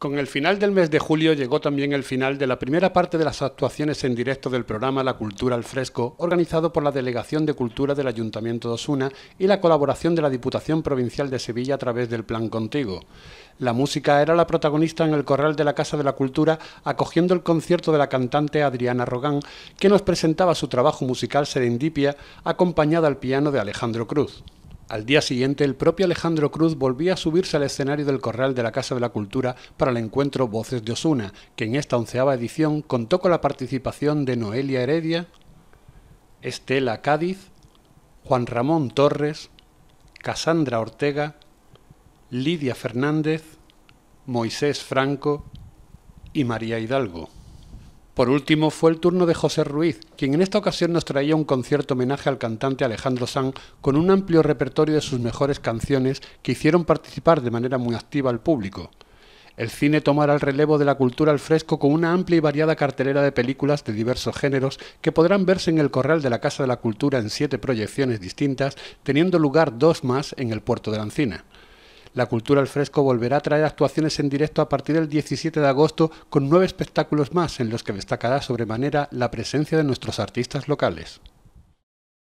Con el final del mes de julio llegó también el final de la primera parte de las actuaciones en directo del programa La Cultura al Fresco, organizado por la Delegación de Cultura del Ayuntamiento de Osuna y la colaboración de la Diputación Provincial de Sevilla a través del Plan Contigo. La música era la protagonista en el corral de la Casa de la Cultura, acogiendo el concierto de la cantante Adriana Rogán, que nos presentaba su trabajo musical Serendipia, acompañada al piano de Alejandro Cruz. Al día siguiente, el propio Alejandro Cruz volvía a subirse al escenario del Corral de la Casa de la Cultura para el encuentro Voces de Osuna, que en esta onceava edición contó con la participación de Noelia Heredia, Estela Cádiz, Juan Ramón Torres, Casandra Ortega, Lidia Fernández, Moisés Franco y María Hidalgo. Por último, fue el turno de José Ruiz, quien en esta ocasión nos traía un concierto homenaje al cantante Alejandro Sanz con un amplio repertorio de sus mejores canciones que hicieron participar de manera muy activa al público. El cine tomará el relevo de la cultura al fresco con una amplia y variada cartelera de películas de diversos géneros que podrán verse en el Corral de la Casa de la Cultura en siete proyecciones distintas, teniendo lugar dos más en el Puerto de la Encina. La cultura al fresco volverá a traer actuaciones en directo a partir del 17 de agosto con nueve espectáculos más en los que destacará sobremanera la presencia de nuestros artistas locales.